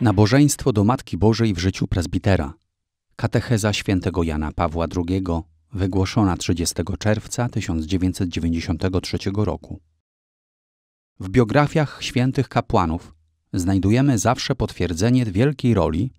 Nabożeństwo do Matki Bożej w życiu prezbitera. Katecheza świętego Jana Pawła II, wygłoszona 30 czerwca 1993 roku. W biografiach świętych kapłanów znajdujemy zawsze potwierdzenie wielkiej roli,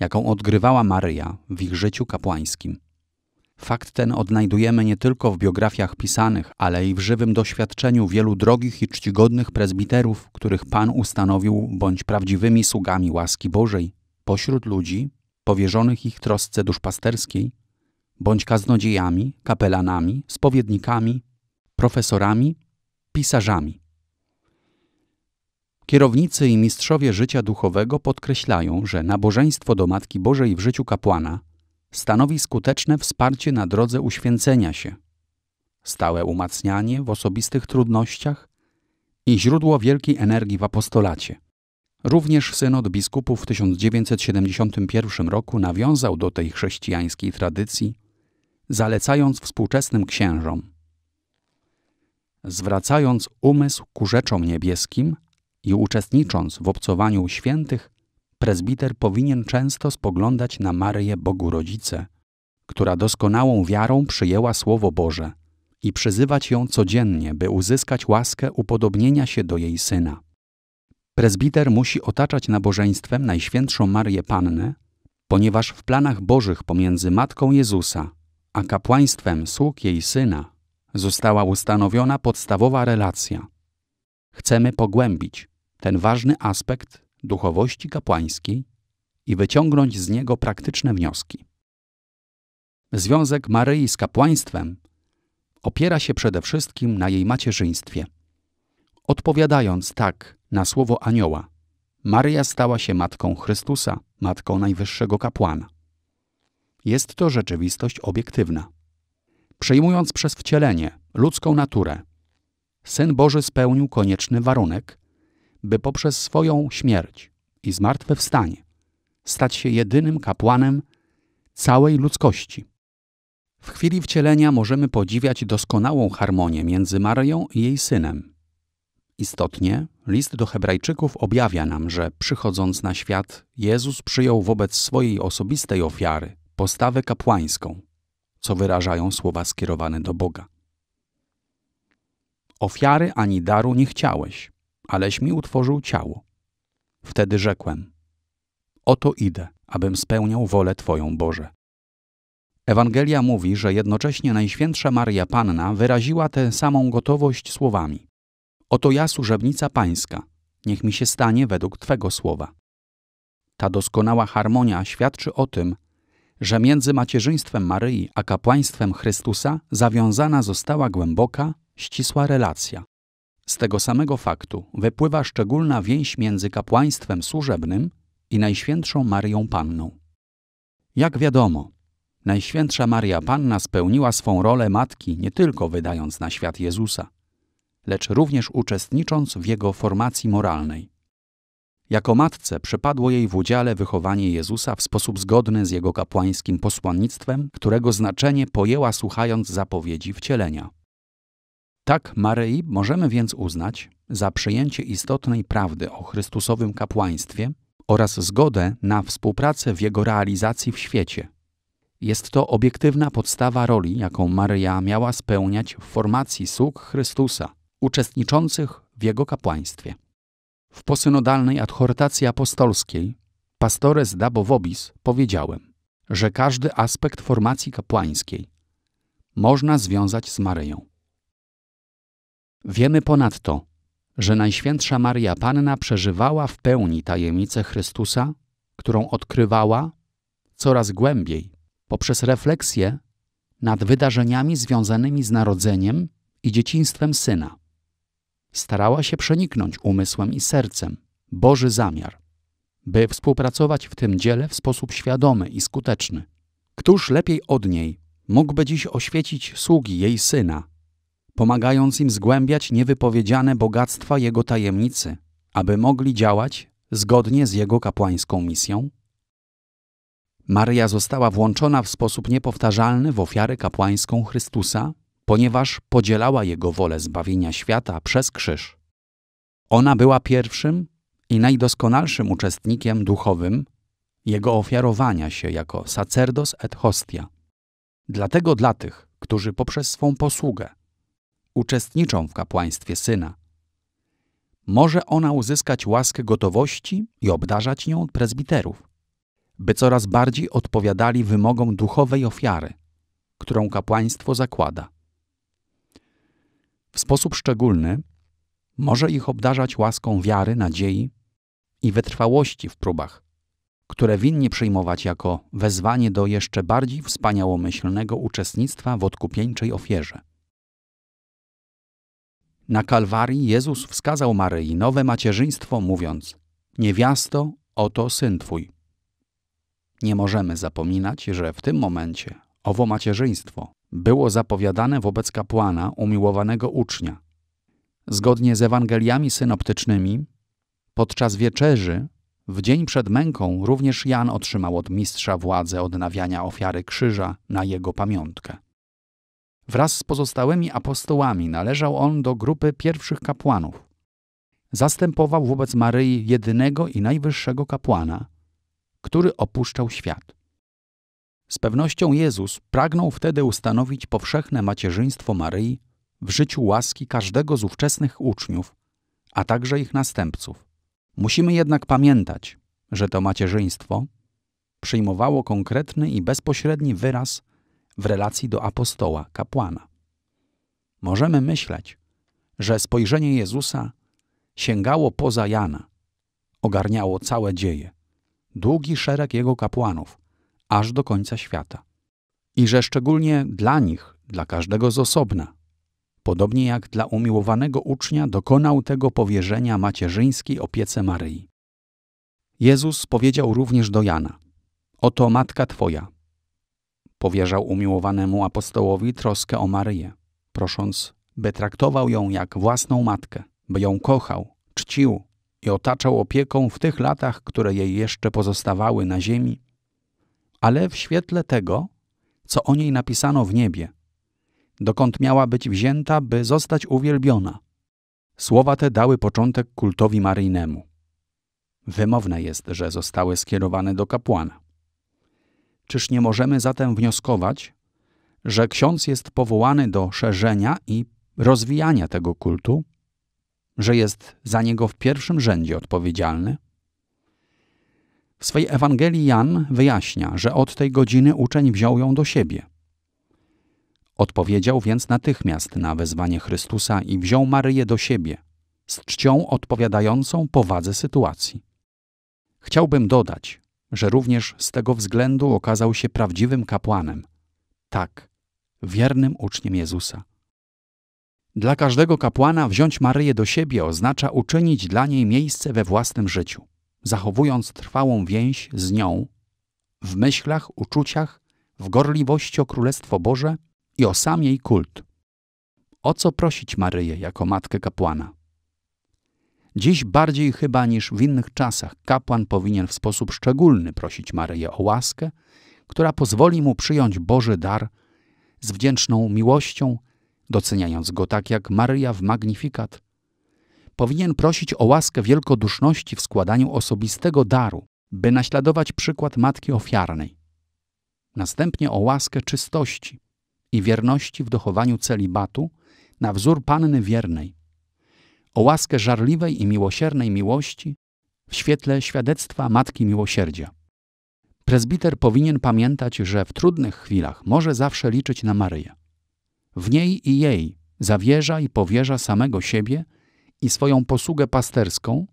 jaką odgrywała Maryja w ich życiu kapłańskim. Fakt ten odnajdujemy nie tylko w biografiach pisanych, ale i w żywym doświadczeniu wielu drogich i czcigodnych prezbiterów, których Pan ustanowił bądź prawdziwymi sługami łaski Bożej, pośród ludzi powierzonych ich trosce duszpasterskiej, bądź kaznodziejami, kapelanami, spowiednikami, profesorami, pisarzami. Kierownicy i mistrzowie życia duchowego podkreślają, że nabożeństwo do Matki Bożej w życiu kapłana – stanowi skuteczne wsparcie na drodze uświęcenia się, stałe umacnianie w osobistych trudnościach i źródło wielkiej energii w apostolacie. Również synod biskupów w 1971 roku nawiązał do tej chrześcijańskiej tradycji, zalecając współczesnym księżom. Zwracając umysł ku rzeczom niebieskim i uczestnicząc w obcowaniu świętych, prezbiter powinien często spoglądać na Maryję Bogu Rodzicę, która doskonałą wiarą przyjęła Słowo Boże i przyzywać ją codziennie, by uzyskać łaskę upodobnienia się do jej Syna. Prezbiter musi otaczać nabożeństwem Najświętszą Marię Pannę, ponieważ w planach Bożych pomiędzy Matką Jezusa a kapłaństwem sług jej Syna została ustanowiona podstawowa relacja. Chcemy pogłębić ten ważny aspekt duchowości kapłańskiej i wyciągnąć z niego praktyczne wnioski. Związek Maryi z kapłaństwem opiera się przede wszystkim na jej macierzyństwie. Odpowiadając tak na słowo anioła, Maryja stała się matką Chrystusa, matką najwyższego kapłana. Jest to rzeczywistość obiektywna. Przejmując przez wcielenie ludzką naturę, Syn Boży spełnił konieczny warunek, by poprzez swoją śmierć i zmartwychwstanie stać się jedynym kapłanem całej ludzkości. W chwili wcielenia możemy podziwiać doskonałą harmonię między Marią i jej synem. Istotnie, list do Hebrajczyków objawia nam, że przychodząc na świat, Jezus przyjął wobec swojej osobistej ofiary postawę kapłańską, co wyrażają słowa skierowane do Boga. Ofiary ani daru nie chciałeś, aleś mi utworzył ciało. Wtedy rzekłem: Oto idę, abym spełniał wolę Twoją, Boże. Ewangelia mówi, że jednocześnie Najświętsza Maria Panna wyraziła tę samą gotowość słowami: Oto ja, służebnica Pańska, niech mi się stanie według Twego słowa. Ta doskonała harmonia świadczy o tym, że między macierzyństwem Maryi a kapłaństwem Chrystusa zawiązana została głęboka, ścisła relacja, z tego samego faktu wypływa szczególna więź między kapłaństwem służebnym i Najświętszą Marią Panną. Jak wiadomo, Najświętsza Maria Panna spełniła swą rolę matki nie tylko wydając na świat Jezusa, lecz również uczestnicząc w jego formacji moralnej. Jako matce przypadło jej w udziale wychowanie Jezusa w sposób zgodny z jego kapłańskim posłannictwem, którego znaczenie pojęła słuchając zapowiedzi wcielenia. Tak Maryi możemy więc uznać za przyjęcie istotnej prawdy o Chrystusowym kapłaństwie oraz zgodę na współpracę w jego realizacji w świecie. Jest to obiektywna podstawa roli, jaką Maryja miała spełniać w formacji sług Chrystusa, uczestniczących w jego kapłaństwie. W posynodalnej adhortacji apostolskiej Pastores wobis powiedziałem, że każdy aspekt formacji kapłańskiej można związać z Maryją. Wiemy ponadto, że Najświętsza Maria Panna przeżywała w pełni tajemnicę Chrystusa, którą odkrywała coraz głębiej poprzez refleksję nad wydarzeniami związanymi z narodzeniem i dzieciństwem syna. Starała się przeniknąć umysłem i sercem Boży zamiar, by współpracować w tym dziele w sposób świadomy i skuteczny. Któż lepiej od niej mógłby dziś oświecić sługi jej syna, pomagając im zgłębiać niewypowiedziane bogactwa Jego tajemnicy, aby mogli działać zgodnie z Jego kapłańską misją? Maria została włączona w sposób niepowtarzalny w ofiarę kapłańską Chrystusa, ponieważ podzielała Jego wolę zbawienia świata przez krzyż. Ona była pierwszym i najdoskonalszym uczestnikiem duchowym Jego ofiarowania się jako sacerdos et hostia. Dlatego dla tych, którzy poprzez swą posługę uczestniczą w kapłaństwie syna. Może ona uzyskać łaskę gotowości i obdarzać nią prezbiterów, by coraz bardziej odpowiadali wymogom duchowej ofiary, którą kapłaństwo zakłada. W sposób szczególny może ich obdarzać łaską wiary, nadziei i wytrwałości w próbach, które winni przyjmować jako wezwanie do jeszcze bardziej wspaniałomyślnego uczestnictwa w odkupieńczej ofierze. Na Kalwarii Jezus wskazał Maryi nowe macierzyństwo, mówiąc: Niewiasto, oto syn twój. Nie możemy zapominać, że w tym momencie owo macierzyństwo było zapowiadane wobec kapłana umiłowanego ucznia. Zgodnie z Ewangeliami synoptycznymi, podczas wieczerzy, w dzień przed męką, również Jan otrzymał od mistrza władzę odnawiania ofiary krzyża na jego pamiątkę. Wraz z pozostałymi apostołami należał on do grupy pierwszych kapłanów. Zastępował wobec Maryi jedynego i najwyższego kapłana, który opuszczał świat. Z pewnością Jezus pragnął wtedy ustanowić powszechne macierzyństwo Maryi w życiu łaski każdego z ówczesnych uczniów, a także ich następców. Musimy jednak pamiętać, że to macierzyństwo przyjmowało konkretny i bezpośredni wyraz w relacji do apostoła, kapłana. Możemy myśleć, że spojrzenie Jezusa sięgało poza Jana, ogarniało całe dzieje, długi szereg jego kapłanów, aż do końca świata. I że szczególnie dla nich, dla każdego z osobna, podobnie jak dla umiłowanego ucznia, dokonał tego powierzenia macierzyńskiej opiece Maryi. Jezus powiedział również do Jana: Oto matka twoja, Powierzał umiłowanemu apostołowi troskę o Maryję, prosząc, by traktował ją jak własną matkę, by ją kochał, czcił i otaczał opieką w tych latach, które jej jeszcze pozostawały na ziemi, ale w świetle tego, co o niej napisano w niebie, dokąd miała być wzięta, by zostać uwielbiona. Słowa te dały początek kultowi maryjnemu. Wymowne jest, że zostały skierowane do kapłana. Czyż nie możemy zatem wnioskować, że ksiądz jest powołany do szerzenia i rozwijania tego kultu, że jest za niego w pierwszym rzędzie odpowiedzialny? W swej Ewangelii Jan wyjaśnia, że od tej godziny uczeń wziął ją do siebie. Odpowiedział więc natychmiast na wezwanie Chrystusa i wziął Maryję do siebie, z czcią odpowiadającą powadze sytuacji. Chciałbym dodać, że również z tego względu okazał się prawdziwym kapłanem. Tak, wiernym uczniem Jezusa. Dla każdego kapłana wziąć Maryję do siebie oznacza uczynić dla niej miejsce we własnym życiu, zachowując trwałą więź z nią w myślach, uczuciach, w gorliwości o Królestwo Boże i o sam jej kult. O co prosić Maryję jako matkę kapłana? Dziś bardziej chyba niż w innych czasach kapłan powinien w sposób szczególny prosić Maryję o łaskę, która pozwoli mu przyjąć Boży dar z wdzięczną miłością, doceniając go tak jak Maryja w Magnifikat. Powinien prosić o łaskę wielkoduszności w składaniu osobistego daru, by naśladować przykład matki ofiarnej. Następnie o łaskę czystości i wierności w dochowaniu celibatu na wzór panny wiernej o łaskę żarliwej i miłosiernej miłości w świetle świadectwa Matki Miłosierdzia. Prezbiter powinien pamiętać, że w trudnych chwilach może zawsze liczyć na Maryję. W niej i jej zawierza i powierza samego siebie i swoją posługę pasterską,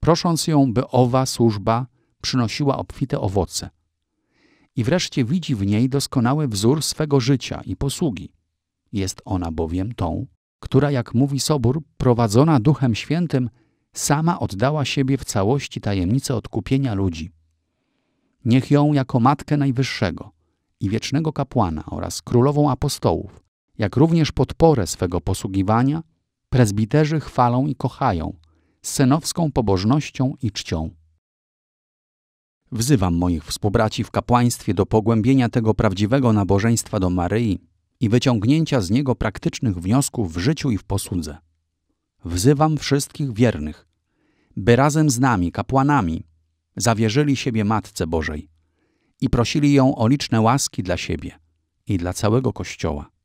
prosząc ją, by owa służba przynosiła obfite owoce. I wreszcie widzi w niej doskonały wzór swego życia i posługi. Jest ona bowiem tą, która, jak mówi Sobór, prowadzona Duchem Świętym, sama oddała siebie w całości tajemnicę odkupienia ludzi. Niech ją jako Matkę Najwyższego i Wiecznego Kapłana oraz Królową Apostołów, jak również podporę swego posługiwania, prezbiterzy chwalą i kochają, z synowską pobożnością i czcią. Wzywam moich współbraci w kapłaństwie do pogłębienia tego prawdziwego nabożeństwa do Maryi, i wyciągnięcia z niego praktycznych wniosków w życiu i w posłudze. Wzywam wszystkich wiernych, by razem z nami, kapłanami, zawierzyli siebie Matce Bożej i prosili ją o liczne łaski dla siebie i dla całego Kościoła.